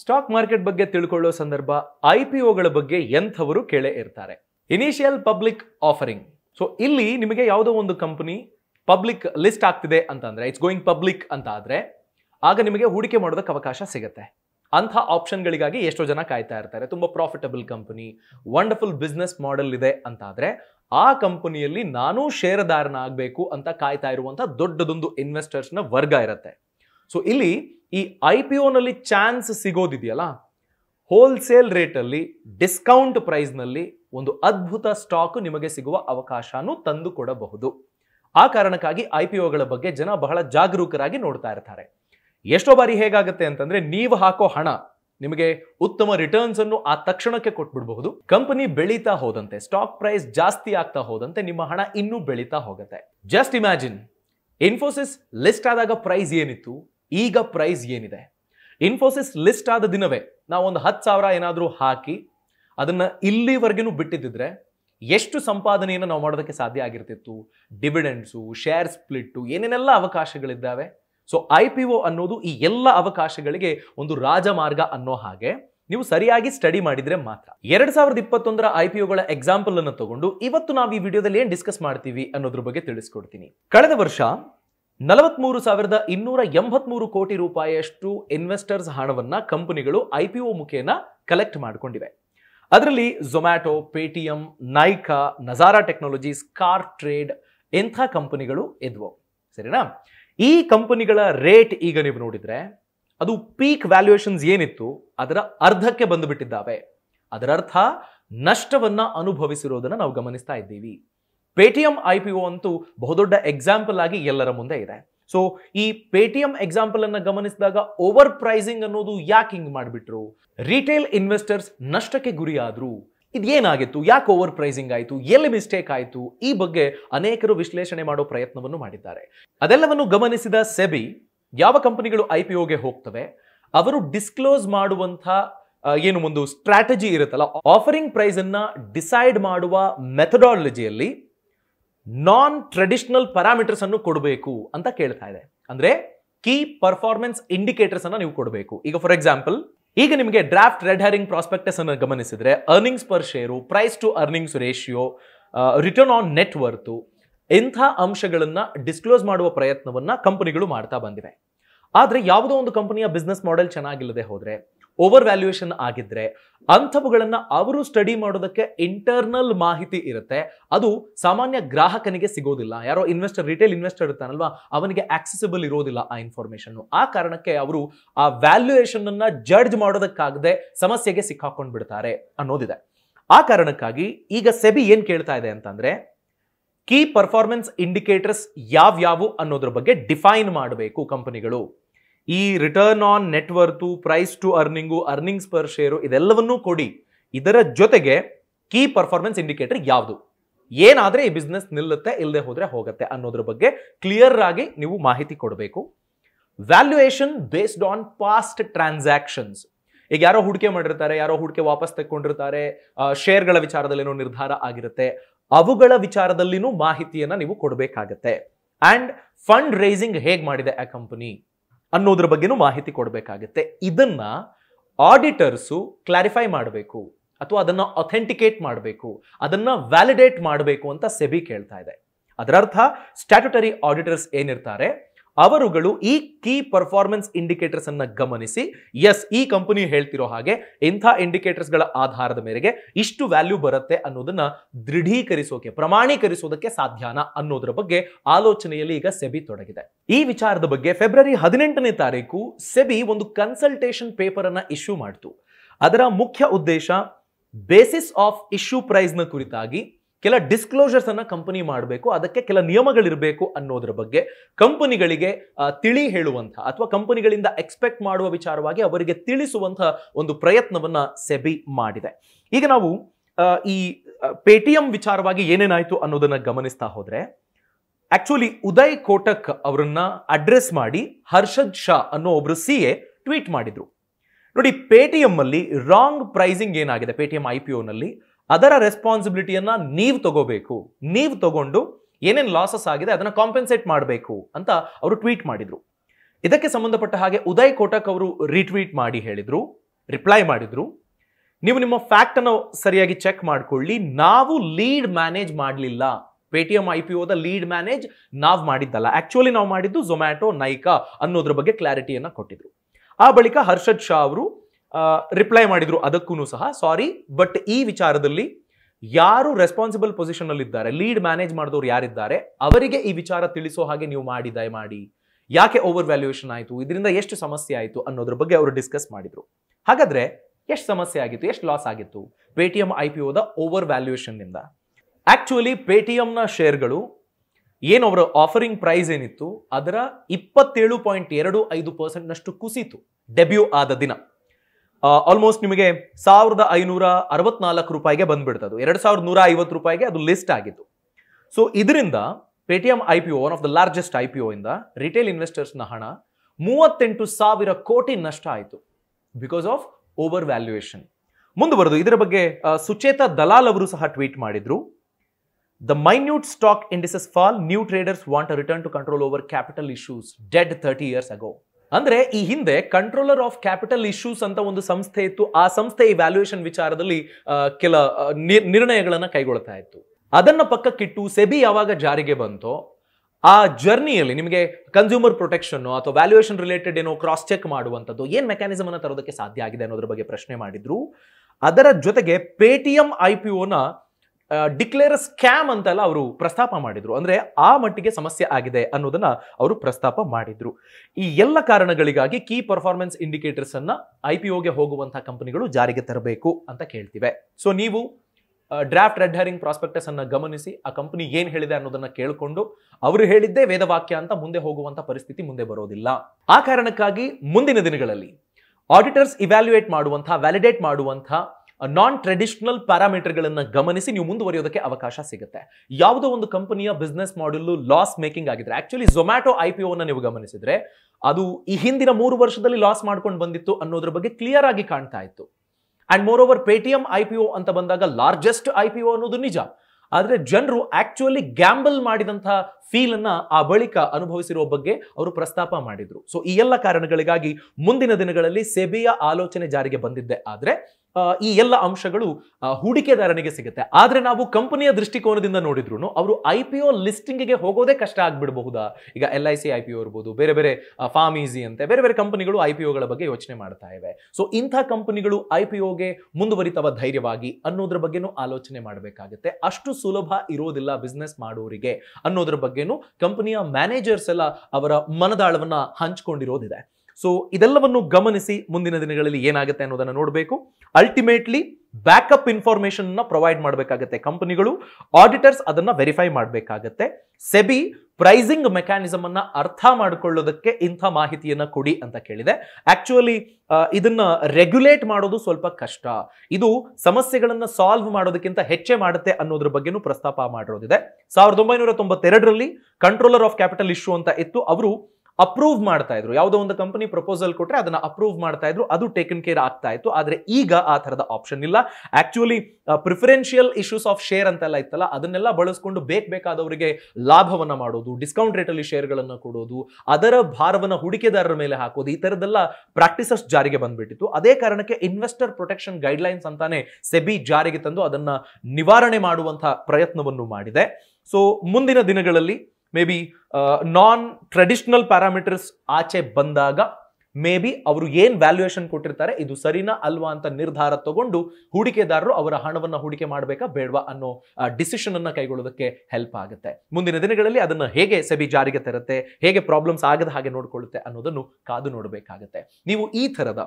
stock market ಬಗ್ಗೆ ತಿಳ್ಕೊಳ್ಳೋ ಸಂದರ್ಭ ಐ ಪಿ ಒಗಳ ಬಗ್ಗೆ ಎಂಥವರು ಕೇಳೇ ಇರ್ತಾರೆ ಇನಿಷಿಯಲ್ ಪಬ್ಲಿಕ್ ಆಫರಿಂಗ್ ಸೊ ಇಲ್ಲಿ ನಿಮಗೆ ಯಾವುದೋ ಒಂದು ಕಂಪನಿ ಪಬ್ಲಿಕ್ ಲಿಸ್ಟ್ ಆಗ್ತಿದೆ ಅಂತ ಅಂದ್ರೆ ಇಟ್ಸ್ ಗೋಯಿಂಗ್ ಪಬ್ಲಿಕ್ ಅಂತ ಆದ್ರೆ ಆಗ ನಿಮಗೆ ಹೂಡಿಕೆ ಮಾಡೋದಕ್ಕೆ ಅವಕಾಶ ಸಿಗುತ್ತೆ ಅಂಥ ಆಪ್ಷನ್ಗಳಿಗಾಗಿ ಎಷ್ಟೋ ಜನ ಕಾಯ್ತಾ ಇರ್ತಾರೆ ತುಂಬಾ profitable company wonderful business model ಇದೆ ಅಂತ ಆದ್ರೆ ಆ ಕಂಪನಿಯಲ್ಲಿ ನಾನೂ ಆಗಬೇಕು ಅಂತ ಕಾಯ್ತಾ ಇರುವಂಥ ದೊಡ್ಡದೊಂದು ಇನ್ವೆಸ್ಟರ್ಸ್ನ ವರ್ಗ ಇರುತ್ತೆ ಸೊ ಇಲ್ಲಿ ಈ ಐ ಪಿ ಒನಲ್ಲಿ ಚಾನ್ಸ್ ಸಿಗೋದಿದೆಯಲ್ಲ ಹೋಲ್ಸೇಲ್ ರೇಟಲ್ಲಿ ಡಿಸ್ಕೌಂಟ್ ಪ್ರೈಸ್ನಲ್ಲಿ ಒಂದು ಅದ್ಭುತ ಸ್ಟಾಕ್ ನಿಮಗೆ ಸಿಗುವ ಅವಕಾಶನೂ ತಂದು ಕೊಡಬಹುದು ಆ ಕಾರಣಕ್ಕಾಗಿ ಐ ಪಿ ಓಗಳ ಬಗ್ಗೆ ಜನ ಬಹಳ ಜಾಗರೂಕರಾಗಿ ನೋಡ್ತಾ ಇರ್ತಾರೆ ಎಷ್ಟೋ ಬಾರಿ ಹೇಗಾಗುತ್ತೆ ಅಂತಂದ್ರೆ ನೀವು ಹಾಕೋ ಹಣ ನಿಮಗೆ ಉತ್ತಮ ರಿಟರ್ನ್ಸ್ ಅನ್ನು ಆ ತಕ್ಷಣಕ್ಕೆ ಕೊಟ್ಬಿಡಬಹುದು ಕಂಪನಿ ಬೆಳೀತಾ ಹೋದಂತೆ ಸ್ಟಾಕ್ ಪ್ರೈಸ್ ಜಾಸ್ತಿ ಆಗ್ತಾ ಹೋದಂತೆ ನಿಮ್ಮ ಹಣ ಇನ್ನೂ ಬೆಳೀತಾ ಹೋಗುತ್ತೆ ಜಸ್ಟ್ ಇಮ್ಯಾಜಿನ್ ಇನ್ಫೋಸಿಸ್ ಲಿಸ್ಟ್ ಆದಾಗ ಪ್ರೈಸ್ ಏನಿತ್ತು ಈಗ ಪ್ರೈಸ್ ಏನಿದೆ ಇನ್ಫೋಸಿಸ್ ಲಿಸ್ಟ್ ಆದ ದಿನವೇ ನಾವೊಂದು ಹತ್ತು ಸಾವಿರ ಏನಾದರೂ ಹಾಕಿ ಅದನ್ನು ಇಲ್ಲಿವರೆಗೂ ಬಿಟ್ಟಿದ್ದಿದ್ರೆ ಎಷ್ಟು ಸಂಪಾದನೆಯನ್ನು ನಾವು ಮಾಡೋದಕ್ಕೆ ಸಾಧ್ಯ ಆಗಿರ್ತಿತ್ತು ಡಿವಿಡೆಂಡ್ಸು ಶೇರ್ ಸ್ಪ್ಲಿಟ್ಟು ಏನೇನೆಲ್ಲ ಅವಕಾಶಗಳಿದ್ದಾವೆ ಸೊ ಐ ಪಿ ಒ ಅನ್ನೋದು ಈ ಎಲ್ಲ ಅವಕಾಶಗಳಿಗೆ ಒಂದು ರಾಜಮಾರ್ಗ ಅನ್ನೋ ಹಾಗೆ ನೀವು ಸರಿಯಾಗಿ ಸ್ಟಡಿ ಮಾಡಿದ್ರೆ ಮಾತ್ರ ಎರಡ್ ಸಾವಿರದ ಇಪ್ಪತ್ತೊಂದರ ಐ ಪಿ ಒಗಳ ಎಕ್ಸಾಂಪಲ್ ಅನ್ನು ತಗೊಂಡು ಇವತ್ತು ನಾವು ಈ ವಿಡಿಯೋದಲ್ಲಿ ಏನ್ ಡಿಸ್ಕಸ್ ಮಾಡ್ತೀವಿ ಅನ್ನೋದ್ರ ಬಗ್ಗೆ ತಿಳಿಸ್ಕೊಡ್ತೀನಿ ಕಳೆದ ವರ್ಷ ನಲವತ್ಮೂರು ಸಾವಿರದ ಇನ್ನೂರ ಎಂಬತ್ಮೂರು ಕೋಟಿ ರೂಪಾಯಿಯಷ್ಟು ಇನ್ವೆಸ್ಟರ್ಸ್ ಹಣವನ್ನ ಕಂಪನಿಗಳು ಐ ಪಿ ಒ ಮುಖೇನ ಕಲೆಕ್ಟ್ ಮಾಡಿಕೊಂಡಿವೆ ಅದರಲ್ಲಿ Zomato Paytm Nykaa Nazara technologies car trade ಎಂಥ ಕಂಪನಿಗಳು ಇದ್ವು ಸರಿನಾ ಈ ಕಂಪನಿಗಳ ರೇಟ್ ಈಗ ನೀವು ನೋಡಿದರೆ ಅದು ಪೀಕ್ ವ್ಯಾಲ್ಯೂಯೇಷನ್ಸ್ ಏನಿತ್ತು ಅದರ ಅರ್ಧಕ್ಕೆ ಬಂದುಬಿಟ್ಟಿದ್ದಾವೆ ಅದರರ್ಥ ನಷ್ಟವನ್ನು ಅನುಭವಿಸಿರೋದನ್ನು ನಾವು ಗಮನಿಸ್ತಾ ಇದ್ದೀವಿ ಪೇಟಿಎಂ ಐ ಪಿ ಒ ಅಂತೂ ಬಹುದೊಡ್ಡ ಎಕ್ಸಾಂಪಲ್ ಆಗಿ ಎಲ್ಲರ ಮುಂದೆ ಇದೆ ಸೊ ಈ ಪೇಟಿಎಂ ಎಕ್ಸಾಂಪಲ್ ಅನ್ನ ಗಮನಿಸಿದಾಗ ಓವರ್ ಪ್ರೈಸಿಂಗ್ ಅನ್ನೋದು ಯಾಕೆ ಹಿಂಗ್ ಮಾಡಿಬಿಟ್ರು ರಿಟೇಲ್ ಇನ್ವೆಸ್ಟರ್ಸ್ ನಷ್ಟಕ್ಕೆ ಗುರಿಯಾದ್ರು ಇದೇನಾಗಿತ್ತು ಯಾಕೆ ಓವರ್ ಪ್ರೈಸಿಂಗ್ ಆಯಿತು ಎಲ್ಲಿ ಮಿಸ್ಟೇಕ್ ಆಯಿತು ಈ ಬಗ್ಗೆ ಅನೇಕರು ವಿಶ್ಲೇಷಣೆ ಮಾಡೋ ಪ್ರಯತ್ನವನ್ನು ಮಾಡಿದ್ದಾರೆ ಅದೆಲ್ಲವನ್ನು ಗಮನಿಸಿದ ಸೆಬಿ ಯಾವ ಕಂಪನಿಗಳು ಐ ಪಿ ಒಗೆ ಹೋಗ್ತವೆ ಅವರು ಡಿಸ್ಕ್ಲೋಸ್ ಮಾಡುವಂಥ ಏನು ಒಂದು ಸ್ಟ್ರಾಟಜಿ ಇರುತ್ತಲ್ಲ ಆಫರಿಂಗ್ ಪ್ರೈಸನ್ನು ಡಿಸೈಡ್ ಮಾಡುವ ಮೆಥಡಾಲಜಿಯಲ್ಲಿ ನಾನ್ ಟ್ರೆಡಿಷನಲ್ ಪ್ಯಾರಾಮೀಟರ್ಸ್ ಅನ್ನು ಕೊಡಬೇಕು ಅಂತ ಕೇಳ್ತಾ ಇದೆ ಅಂದ್ರೆ ಕೀ ಪರ್ಫಾರ್ಮೆನ್ಸ್ ಇಂಡಿಕೇಟರ್ಸ್ ಅನ್ನ ನೀವು ಕೊಡಬೇಕು ಈಗ ಫಾರ್ ಎಕ್ಸಾಂಪಲ್ ಈಗ ನಿಮಗೆ ಡ್ರಾಫ್ಟ್ ರೆಡ್ ಹ್ಯಾರಿಂಗ್ ಪ್ರಾಸ್ಪೆಕ್ಟಸ್ ಅನ್ನು ಗಮನಿಸಿದ್ರೆ earnings per share price to earnings ratio return on net worth ಇಂಥ ಅಂಶಗಳನ್ನ ಡಿಸ್ಕ್ಲೋಸ್ ಮಾಡುವ ಪ್ರಯತ್ನವನ್ನ ಕಂಪನಿಗಳು ಮಾಡ್ತಾ ಬಂದಿವೆ ಆದರೆ ಯಾವುದೋ ಒಂದು ಕಂಪನಿಯ ಬಿಸ್ನೆಸ್ ಮಾಡೆಲ್ ಚೆನ್ನಾಗಿಲ್ಲದೆ ಹೋದ್ರೆ ಓವರ್ ವ್ಯಾಲ್ಯೂಯೇಷನ್ ಆಗಿದ್ರೆ ಅಂಥವುಗಳನ್ನ ಅವರು ಸ್ಟಡಿ ಮಾಡೋದಕ್ಕೆ ಇಂಟರ್ನಲ್ ಮಾಹಿತಿ ಇರುತ್ತೆ ಅದು ಸಾಮಾನ್ಯ ಗ್ರಾಹಕನಿಗೆ ಸಿಗೋದಿಲ್ಲ ಯಾರೋ ಇನ್ವೆಸ್ಟರ್ ರಿಟೇಲ್ ಇನ್ವೆಸ್ಟರ್ ಇರ್ತಾನಲ್ವಾ ಅವನಿಗೆ ಆಕ್ಸೆಸಿಬಲ್ ಇರೋದಿಲ್ಲ ಆ ಇನ್ಫಾರ್ಮೇಷನ್ನು ಆ ಕಾರಣಕ್ಕೆ ಅವರು ಆ ವ್ಯಾಲ್ಯೂಯೇಷನ್ ಅನ್ನ ಜಡ್ಜ್ ಮಾಡೋದಕ್ಕಾಗದೆ ಸಮಸ್ಯೆಗೆ ಸಿಕ್ಕಾಕೊಂಡು ಬಿಡ್ತಾರೆ ಅನ್ನೋದಿದೆ ಆ ಕಾರಣಕ್ಕಾಗಿ ಈಗ ಸೆಬಿ ಏನ್ ಕೇಳ್ತಾ ಇದೆ ಅಂತಂದ್ರೆ ಕೀ ಪರ್ಫಾರ್ಮೆನ್ಸ್ ಇಂಡಿಕೇಟರ್ಸ್ ಯಾವ್ಯಾವು ಅನ್ನೋದ್ರ ಬಗ್ಗೆ ಡಿಫೈನ್ ಮಾಡಬೇಕು ಕಂಪನಿಗಳು ಈ return on net worth price to earning earnings per share ಇದೆಲ್ಲವನ್ನೂ ಕೊಡಿ ಇದರ ಜೊತೆಗೆ ಕೀ ಪರ್ಫಾರ್ಮೆನ್ಸ್ ಇಂಡಿಕೇಟರ್ ಯಾವುದು ಏನಾದರೆ ಈ ಬಿಸ್ನೆಸ್ ನಿಲ್ಲುತ್ತೆ ಇಲ್ಲದೆ ಹೋದರೆ ಹೋಗುತ್ತೆ ಅನ್ನೋದ್ರ ಬಗ್ಗೆ ಕ್ಲಿಯರ್ ಆಗಿ ನೀವು ಮಾಹಿತಿ ಕೊಡಬೇಕು valuation based on past transactions ಈಗ ಯಾರೋ ಹೂಡಿಕೆ ಮಾಡಿರ್ತಾರೆ ಯಾರೋ ಹೂಡಿಕೆ ವಾಪಸ್ ತೆಕ್ಕೊಂಡಿರ್ತಾರೆ ಶೇರ್ಗಳ ವಿಚಾರದಲ್ಲಿನೋ ನಿರ್ಧಾರ ಆಗಿರುತ್ತೆ ಅವುಗಳ ವಿಚಾರದಲ್ಲಿನೂ ಮಾಹಿತಿಯನ್ನು ನೀವು ಕೊಡಬೇಕಾಗತ್ತೆ ಆ್ಯಂಡ್ ಫಂಡ್ ರೈಸಿಂಗ್ ಹೇಗೆ ಮಾಡಿದೆ ಆ ಕಂಪನಿ ಅನ್ನೋದ್ರ ಬಗ್ಗೆನೂ ಮಾಹಿತಿ ಕೊಡಬೇಕಾಗುತ್ತೆ ಇದನ್ನ ಆಡಿಟರ್ಸು ಕ್ಲಾರಿಫೈ ಮಾಡಬೇಕು ಅಥವಾ ಅದನ್ನು ಅಥೆಂಟಿಕೇಟ್ ಮಾಡಬೇಕು ಅದನ್ನು ವ್ಯಾಲಿಡೇಟ್ ಮಾಡಬೇಕು ಅಂತ ಸೆಬಿ ಕೇಳ್ತಾ ಇದೆ ಅದರರ್ಥ ಸ್ಟ್ಯಾಟ್ಯುಟರಿ ಆಡಿಟರ್ಸ್ ಏನಿರ್ತಾರೆ ಅವರುಗಳು ಈ ಕೀ ಪರ್ಫಾರ್ಮೆನ್ಸ್ ಇಂಡಿಕೇಟರ್ಸ್ ಅನ್ನ ಗಮನಿಸಿ ಎಸ್ ಈ ಕಂಪನಿ ಹೇಳ್ತಿರೋ ಹಾಗೆ ಇಂಥ ಇಂಡಿಕೇಟರ್ಸ್ ಗಳ ಆಧಾರದ ಮೇರೆಗೆ ಇಷ್ಟು ವ್ಯಾಲ್ಯೂ ಬರುತ್ತೆ ಅನ್ನೋದನ್ನ ದೃಢೀಕರಿಸೋಕೆ ಪ್ರಮಾಣೀಕರಿಸೋದಕ್ಕೆ ಸಾಧ್ಯನಾ ಅನ್ನೋದರ ಬಗ್ಗೆ ಆಲೋಚನೆಯಲ್ಲಿ ಈಗ ಸೆಬಿ ತೊಡಗಿದೆ ಈ ವಿಚಾರದ ಬಗ್ಗೆ ಫೆಬ್ರವರಿ ಹದಿನೆಂಟನೇ ತಾರೀಕು ಸೆಬಿ ಒಂದು ಕನ್ಸಲ್ಟೇಷನ್ ಪೇಪರ್ ಅನ್ನ ಇಶ್ಯೂ ಮಾಡಿತು ಅದರ ಮುಖ್ಯ ಉದ್ದೇಶ ಬೇಸಿಸ್ ಆಫ್ ಇಶ್ಯೂ ಪ್ರೈಸ್ ನ ಕುರಿತಾಗಿ ಕೆಲ ಡಿಸ್ಕ್ಲೋಸರ್ಸ್ ಅನ್ನ ಕಂಪನಿ ಮಾಡಬೇಕು ಅದಕ್ಕೆ ಕೆಲ ನಿಯಮಗಳಿರಬೇಕು ಅನ್ನೋದ್ರ ಬಗ್ಗೆ ಕಂಪನಿಗಳಿಗೆ ತಿಳಿ ಹೇಳುವಂತಹ ಅಥವಾ ಕಂಪನಿಗಳಿಂದ ಎಕ್ಸ್ಪೆಕ್ಟ್ ಮಾಡುವ ವಿಚಾರವಾಗಿ ಅವರಿಗೆ ತಿಳಿಸುವಂತಹ ಒಂದು ಪ್ರಯತ್ನವನ್ನ ಸೆಬಿ ಮಾಡಿದೆ ಈಗ ನಾವು ಈ ಪೇಟಿಎಂ ವಿಚಾರವಾಗಿ ಏನೇನಾಯ್ತು ಅನ್ನೋದನ್ನ ಗಮನಿಸ್ತಾ ಹೋದ್ರೆ ಆಕ್ಚುಲಿ ಉದಯ್ ಕೋಟಕ್ ಅವರನ್ನ ಅಡ್ರೆಸ್ ಮಾಡಿ ಹರ್ಷದ್ ಶಾ ಅನ್ನೋ ಒಬ್ರು ಸಿ ಎ ಟ್ವೀಟ್ ಮಾಡಿದ್ರು ನೋಡಿ ಪೇಟಿಎಂ ಅಲ್ಲಿ ರಾಂಗ್ ಪ್ರೈಸಿಂಗ್ ಏನಾಗಿದೆ ಪೇಟಿಎಂ ಐ ಪಿ ನಲ್ಲಿ ಅದರ ರೆಸ್ಪಾನ್ಸಿಬಿಲಿಟಿಯನ್ನ ನೀವು ತಗೋಬೇಕು ನೀವು ತಗೊಂಡು ಏನೇನು ಲಾಸಸ್ ಆಗಿದೆ ಅದನ್ನ ಕಾಂಪೆನ್ಸೇಟ್ ಮಾಡಬೇಕು ಅಂತ ಅವರು ಟ್ವೀಟ್ ಮಾಡಿದ್ರು ಇದಕ್ಕೆ ಸಂಬಂಧಪಟ್ಟ ಹಾಗೆ ಉದಯ್ ಕೋಟಕ್ ಅವರು ರಿಟ್ವೀಟ್ ಮಾಡಿ ಹೇಳಿದರು ರಿಪ್ಲೈ ಮಾಡಿದ್ರು ನೀವು ನಿಮ್ಮ ಫ್ಯಾಕ್ಟನ್ನು ಸರಿಯಾಗಿ ಚೆಕ್ ಮಾಡಿಕೊಳ್ಳಿ ನಾವು ಲೀಡ್ ಮ್ಯಾನೇಜ್ ಮಾಡಲಿಲ್ಲ ಪೇಟಿಎಂ ಐ ಪಿ ಒದ ಲೀಡ್ ಮ್ಯಾನೇಜ್ ನಾವು ಮಾಡಿದ್ದಲ್ಲ ಆ್ಯಕ್ಚುಲಿ ನಾವು ಮಾಡಿದ್ದು ಝೊಮ್ಯಾಟೊ ನೈಕಾ ಅನ್ನೋದ್ರ ಬಗ್ಗೆ ಕ್ಲಾರಿಟಿಯನ್ನು ಕೊಟ್ಟಿದ್ರು ಆ ಬಳಿಕ ಹರ್ಷದ್ ಶಾ ಅವರು ರಿಪ್ಲೈ ಮಾಡಿದ್ರು ಅದಕ್ಕೂ ಸಹ ಸಾರಿ ಬಟ್ ಈ ವಿಚಾರದಲ್ಲಿ ಯಾರು ರೆಸ್ಪಾನ್ಸಿಬಲ್ ಪೊಸಿಷನ್ ಅಲ್ಲಿ ಇದ್ದಾರೆ ಲೀಡ್ ಮ್ಯಾನೇಜ್ ಮಾಡಿದವರು ಯಾರಿದ್ದಾರೆ ಅವರಿಗೆ ಈ ವಿಚಾರ ತಿಳಿಸೋ ಹಾಗೆ ನೀವು ಮಾಡಿ ದಯಮಾಡಿ ಯಾಕೆ ಓವರ್ ವ್ಯಾಲ್ಯೂಯೇಷನ್ ಆಯಿತು ಇದರಿಂದ ಎಷ್ಟು ಸಮಸ್ಯೆ ಆಯಿತು ಅನ್ನೋದ್ರ ಬಗ್ಗೆ ಅವರು ಡಿಸ್ಕಸ್ ಮಾಡಿದ್ರು ಹಾಗಾದ್ರೆ ಎಷ್ಟು ಸಮಸ್ಯೆ ಆಗಿತ್ತು ಎಷ್ಟು ಲಾಸ್ ಆಗಿತ್ತು ಪೇಟಿಎಂ ಐ ಪಿ ಓದ ಓವರ್ ವ್ಯಾಲ್ಯೂಯೇಷನ್ನಿಂದ ಆ್ಯಕ್ಚುಲಿ ಪೇಟಿಎಂನ ಶೇರ್ಗಳು ಏನು ಅವರ ಆಫರಿಂಗ್ ಪ್ರೈಸ್ ಏನಿತ್ತು ಅದರ ಇಪ್ಪತ್ತೇಳು ಪಾಯಿಂಟ್ ಎರಡು ಐದು ಪರ್ಸೆಂಟ್ನಷ್ಟು ಕುಸಿತು ಡೆಬ್ಯೂ ಆದ ದಿನ ಆಲ್ಮೋಸ್ಟ್ ನಿಮಗೆ ಸಾವಿರದ ಐನೂರ ಅರವತ್ನಾಲ್ಕು ರೂಪಾಯಿಗೆ ಬಂದ್ಬಿಡ್ತದ್ದು ಎರಡು ಸಾವಿರದ ನೂರ ಐವತ್ತು ರೂಪಾಯಿಗೆ ಅದು ಲಿಸ್ಟ್ ಆಗಿತ್ತು ಸೊ ಇದರಿಂದ Paytm I P one of the largest I P O ಇಂದ ರಿಟೇಲ್ ಇನ್ವೆಸ್ಟರ್ಸ್ನ ಹಣ ಮೂವತ್ತೆಂಟು ಸಾವಿರ ಕೋಟಿ ನಷ್ಟ ಆಯಿತು ಬಿಕಾಸ್ ಆಫ್ ಓವರ್ ವ್ಯಾಲ್ಯೂಯೇಷನ್ ಮುಂದುವರೆದು ಇದರ ಬಗ್ಗೆ ಸುಚೇತ ದಲಾಲ್ ಅವರು ಸಹ ಟ್ವೀಟ್ ಮಾಡಿದ್ರು the minute stock indices fall new traders want a return to control over capital issues dead thirty years ago ಅಂದ್ರೆ ಈ ಹಿಂದೆ ಕಂಟ್ರೋಲರ್ ಆಫ್ ಕ್ಯಾಪಿಟಲ್ ಇಶ್ಯೂಸ್ ಅಂತ ಒಂದು ಸಂಸ್ಥೆ ಇತ್ತು ಆ ಸಂಸ್ಥೆ ಈ ವ್ಯಾಲ್ಯೂಯೇಷನ್ ವಿಚಾರದಲ್ಲಿ ಕೆಲ ನಿರ್ಣಯಗಳನ್ನು ಕೈಗೊಳ್ತಾ ಇತ್ತು ಅದನ್ನ ಪಕ್ಕಕ್ಕಿಟ್ಟು ಸೆಬಿ ಯಾವಾಗ ಜಾರಿಗೆ ಬಂತೋ ಆ ಜರ್ನಿಯಲ್ಲಿ ನಿಮಗೆ ಕನ್ಸ್ಯೂಮರ್ ಪ್ರೊಟೆಕ್ಷನ್ ಅಥವಾ ವ್ಯಾಲ್ಯೂಯೇಷನ್ ರಿಲೇಟೆಡ್ ಏನೋ ಕ್ರಾಸ್ ಚೆಕ್ ಮಾಡುವಂಥದ್ದು ಏನು ಮೆಕ್ಯಾನಿಸಮ್ ಅನ್ನು ತರೋದಕ್ಕೆ ಸಾಧ್ಯ ಆಗಿದೆ ಅನ್ನೋದ್ರ ಬಗ್ಗೆ ಪ್ರಶ್ನೆ ಮಾಡಿದ್ರು ಅದರ ಜೊತೆಗೆ ಪೇಟಿಎಂ ಐ ಪಿ ಓನ ಡಿಕ್ಲೇರ್ ಸ್ಕ್ಯಾಮ್ ಅಂತೆಲ್ಲ ಅವರು ಪ್ರಸ್ತಾಪ ಮಾಡಿದ್ರು ಅಂದ್ರೆ ಆ ಮಟ್ಟಿಗೆ ಸಮಸ್ಯೆ ಆಗಿದೆ ಅನ್ನೋದನ್ನ ಅವರು ಪ್ರಸ್ತಾಪ ಮಾಡಿದ್ರು ಈ ಎಲ್ಲ ಕಾರಣಗಳಿಗಾಗಿ ಕೀ ಪರ್ಫಾರ್ಮೆನ್ಸ್ ಇಂಡಿಕೇಟರ್ಸ್ ಅನ್ನ ಐ ಪಿ ಒಗೆ ಹೋಗುವಂತಹ ಕಂಪನಿಗಳು ಜಾರಿಗೆ ತರಬೇಕು ಅಂತ ಕೇಳ್ತಿವೆ ಸೊ ನೀವು ಡ್ರಾಫ್ಟ್ ರೆಡ್ ಹ್ಯಾರಿಂಗ್ ಪ್ರಾಸ್ಪೆಕ್ಟಸ್ ಅನ್ನ ಗಮನಿಸಿ ಆ ಕಂಪನಿ ಏನ್ ಹೇಳಿದೆ ಅನ್ನೋದನ್ನ ಕೇಳಿಕೊಂಡು ಅವರು ಹೇಳಿದ್ದೇ ವೇದವಾಕ್ಯ ಅಂತ ಮುಂದೆ ಹೋಗುವಂತ ಪರಿಸ್ಥಿತಿ ಮುಂದೆ ಬರೋದಿಲ್ಲ ಆ ಕಾರಣಕ್ಕಾಗಿ ಮುಂದಿನ ದಿನಗಳಲ್ಲಿ ಆಡಿಟರ್ಸ್ ಇವ್ಯಾಲ್ಯುಯೇಟ್ ಮಾಡುವಂತಹ ವ್ಯಾಲಿಡೇಟ್ ಮಾಡುವಂತಹ ನಾನ್ ಟ್ರೆಡಿಷನಲ್ ಪ್ಯಾರಾಮೀಟರ್ಗಳನ್ನು ಗಮನಿಸಿ ನೀವು ಮುಂದುವರಿಯೋದಕ್ಕೆ ಅವಕಾಶ ಸಿಗುತ್ತೆ ಯಾವುದೋ ಒಂದು ಕಂಪನಿಯ ಬಿಸ್ನೆಸ್ ಮಾಡೆಲ್ ಲಾಸ್ ಮೇಕಿಂಗ್ ಆಗಿದ್ರೆ ಆಕ್ಚುಲಿ ಝೊಮ್ಯಾಟೊ ಐ ಪಿ ನೀವು ಗಮನಿಸಿದ್ರೆ ಅದು ಈ ಹಿಂದಿನ ಮೂರು ವರ್ಷದಲ್ಲಿ ಲಾಸ್ ಮಾಡ್ಕೊಂಡು ಬಂದಿತ್ತು ಅನ್ನೋದ್ರ ಬಗ್ಗೆ ಕ್ಲಿಯರ್ ಆಗಿ ಕಾಣ್ತಾ ಇತ್ತು and moreover Paytm I P ಅಂತ ಬಂದಾಗ ಲಾರ್ಜೆಸ್ಟ್ ಐ ಪಿ ಅನ್ನೋದು ನಿಜ ಆದ್ರೆ ಜನರು ಆಕ್ಚುಯಲಿ ಗ್ಯಾಂಬಲ್ ಮಾಡಿದಂತಹ ಫೀಲ್ ಅನ್ನ ಆ ಬಳಿಕ ಅನುಭವಿಸಿರೋ ಬಗ್ಗೆ ಅವರು ಪ್ರಸ್ತಾಪ ಮಾಡಿದ್ರು ಸೊ ಈ ಎಲ್ಲ ಕಾರಣಗಳಿಗಾಗಿ ಮುಂದಿನ ದಿನಗಳಲ್ಲಿ ಸೆಬಿಯ ಆಲೋಚನೆ ಜಾರಿಗೆ ಬಂದಿದ್ದೆ ಆದ್ರೆ ಈ ಎಲ್ಲ ಅಂಶಗಳು ಹೂಡಿಕೆದಾರನಿಗೆ ಸಿಗುತ್ತೆ ಆದರೆ ನಾವು ಕಂಪನಿಯ ದೃಷ್ಟಿಕೋನದಿಂದ ನೋಡಿದ್ರು ಅವರು ಐ ಪಿ ಒ ಲಿಸ್ಟಿಂಗಿಗೆ ಹೋಗೋದೇ ಕಷ್ಟ ಆಗ್ಬಿಡಬಹುದಾ ಈಗ L I C I P O ಇರ್ಬೋದು ಬೇರೆ ಬೇರೆ ಫಾರ್ಮ್ ಈಸಿ ಅಂತೆ ಬೇರೆ ಬೇರೆ ಕಂಪನಿಗಳು ಐ ಪಿ ಒಗಳ ಬಗ್ಗೆ ಯೋಚನೆ ಮಾಡ್ತಾ ಇವೆ ಸೊ ಇಂಥ ಕಂಪನಿಗಳು ಐ ಪಿ ಒಗೆ ಮುಂದುವರಿತವ ಧೈರ್ಯವಾಗಿ ಅನ್ನೋದ್ರ ಬಗ್ಗೆನೂ ಆಲೋಚನೆ ಮಾಡಬೇಕಾಗುತ್ತೆ ಅಷ್ಟು ಸುಲಭ ಇರೋದಿಲ್ಲ ಬಿಸ್ನೆಸ್ ಮಾಡೋರಿಗೆ ಅನ್ನೋದ್ರ ಬಗ್ಗೆನೂ ಕಂಪನಿಯ ಮ್ಯಾನೇಜರ್ಸ್ ಎಲ್ಲ ಅವರ ಮನದಾಳವನ್ನ ಹಂಚ್ಕೊಂಡಿರೋದಿದೆ ಸೊ ಇದೆಲ್ಲವನ್ನು ಗಮನಿಸಿ ಮುಂದಿನ ದಿನಗಳಲ್ಲಿ ಏನಾಗುತ್ತೆ ಅನ್ನೋದನ್ನು ನೋಡಬೇಕು ಅಲ್ಟಿಮೇಟ್ಲಿ ಬ್ಯಾಕಪ್ ಇನ್ಫಾರ್ಮೇಶನ್ ಪ್ರೊವೈಡ್ ಮಾಡಬೇಕಾಗತ್ತೆ ಕಂಪನಿಗಳು ಆಡಿಟರ್ಸ್ ಅದನ್ನ ವೆರಿಫೈ ಮಾಡಬೇಕಾಗತ್ತೆ ಸೆಬಿ ಪ್ರೈಸಿಂಗ್ ಮೆಕ್ಯಾನಿಸಮ್ ಅನ್ನ ಅರ್ಥ ಮಾಡಿಕೊಳ್ಳೋದಕ್ಕೆ ಇಂಥ ಮಾಹಿತಿಯನ್ನ ಕೊಡಿ ಅಂತ ಕೇಳಿದೆ ಆಕ್ಚುಲಿ ಇದನ್ನ ರೆಗ್ಯುಲೇಟ್ ಮಾಡೋದು ಸ್ವಲ್ಪ ಕಷ್ಟ ಇದು ಸಮಸ್ಯೆಗಳನ್ನ ಸಾಲ್ವ್ ಮಾಡೋದಕ್ಕಿಂತ ಹೆಚ್ಚೆ ಮಾಡುತ್ತೆ ಅನ್ನೋದ್ರ ಬಗ್ಗೆನೂ ಪ್ರಸ್ತಾಪ ಮಾಡಿರೋದಿದೆ ಸಾವಿರದ ಒಂಬೈನೂರ ತೊಂಬತ್ತೆರಡರಲ್ಲಿ ಕಂಟ್ರೋಲರ್ ಆಫ್ ಕ್ಯಾಪಿಟಲ್ ಇಶ್ಯೂ ಅಂತ ಇತ್ತು ಅವರು ಅಪ್ರೂವ್ ಮಾಡ್ತಾ ಇದ್ರು ಯಾವುದೋ ಒಂದು ಕಂಪನಿ ಪ್ರಪೋಸಲ್ ಕೊಟ್ಟರೆ ಅದನ್ನ ಅಪ್ರೂವ್ ಮಾಡ್ತಾ ಇದ್ರು ಅದು ಟೇಕನ್ ಕೇರ್ ಆಗ್ತಾ ಇತ್ತು ಆದರೆ ಈಗ ಆ ತರದ ಆಪ್ಷನ್ ಇಲ್ಲ actually preferential issues of share ಅಂತೆಲ್ಲ ಇತ್ತಲ್ಲ ಅದನ್ನೆಲ್ಲ ಬಳಸ್ಕೊಂಡು ಬೇಕಾದವರಿಗೆ ಲಾಭವನ್ನ ಮಾಡೋದು ಡಿಸ್ಕೌಂಟ್ ರೇಟಲ್ಲಿ ಶೇರ್ಗಳನ್ನು ಕೊಡೋದು ಅದರ ಭಾರವನ್ನು ಹೂಡಿಕೆದಾರರ ಮೇಲೆ ಹಾಕೋದು ಈ ತರದೆಲ್ಲ ಪ್ರಾಕ್ಟೀಸಸ್ ಜಾರಿಗೆ ಬಂದ್ಬಿಟ್ಟಿತ್ತು ಅದೇ ಕಾರಣಕ್ಕೆ ಇನ್ವೆಸ್ಟರ್ ಪ್ರೊಟೆಕ್ಷನ್ ಗೈಡ್ಲೈನ್ಸ್ ಅಂತಾನೆ ಸೆಬಿ ಜಾರಿಗೆ ತಂದು ಅದನ್ನ ನಿವಾರಣೆ ಮಾಡುವಂತಹ ಪ್ರಯತ್ನವನ್ನು ಮಾಡಿದೆ ಸೊ ಮುಂದಿನ ದಿನಗಳಲ್ಲಿ maybe non traditional parameters ಆಚೆ ಬಂದಾಗ ಮೇ ಬಿ ಅವರು ಏನ್ ವ್ಯಾಲ್ಯೂಯೇಷನ್ ಕೊಟ್ಟಿರ್ತಾರೆ ಇದು ಸರಿನಾ ಅಲ್ವಾ ಅಂತ ನಿರ್ಧಾರ ತಗೊಂಡು ಹೂಡಿಕೆದಾರರು ಅವರ ಹಣವನ್ನು ಹೂಡಿಕೆ ಮಾಡಬೇಕಾ ಬೇಡವಾ ಅನ್ನೋ ಡಿಸಿಷನ್ ಅನ್ನು ಕೈಗೊಳ್ಳೋದಕ್ಕೆ ಹೆಲ್ಪ್ ಆಗುತ್ತೆ ಮುಂದಿನ ದಿನಗಳಲ್ಲಿ ಅದನ್ನು ಹೇಗೆ ಸೆಬಿ ಜಾರಿಗೆ ತರುತ್ತೆ ಹೇಗೆ ಪ್ರಾಬ್ಲಮ್ಸ್ ಆಗದ ಹಾಗೆ ನೋಡ್ಕೊಳ್ಳುತ್ತೆ ಅನ್ನೋದನ್ನು ಕಾದು ನೋಡಬೇಕಾಗುತ್ತೆ ನೀವು ಈ ಥರದ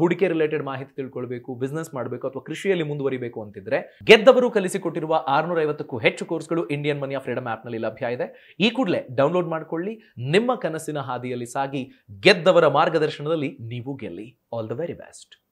ಹೂಡಿಕೆ ರಿಲೇಟೆಡ್ ಮಾಹಿತಿ ತಿಳ್ಕೊಳ್ಬೇಕು ಬಿಸ್ನೆಸ್ ಮಾಡಬೇಕು ಅಥವಾ ಕೃಷಿಯಲ್ಲಿ ಮುಂದುವರಿಬೇಕು ಅಂತಿದ್ರೆ ಗೆದ್ದವರು ಕಲಿಸಿಕೊಟ್ಟಿರುವ ಆರುನೂರ ಐವತ್ತಕ್ಕೂ ಹೆಚ್ಚು ಕೋರ್ಸ್ಗಳು ಇಂಡಿಯನ್ ಮನಿ ಆಫ್ ಫ್ರೀಡಮ್ ಆ್ಯಪ್ನಲ್ಲಿ ಲಭ್ಯ ಇದೆ ಈ ಕೂಡಲೇ ಡೌನ್ಲೋಡ್ ಮಾಡಿಕೊಳ್ಳಿ ನಿಮ್ಮ ಕನಸಿನ ಹಾದಿಯಲ್ಲಿ ಸಾಗಿ ಗೆದ್ದವರ ಮಾರ್ಗದರ್ಶನದಲ್ಲಿ ನೀವು ಗೆಲ್ಲಿ ಆಲ್ ದ ವೆರಿ ಬೆಸ್ಟ್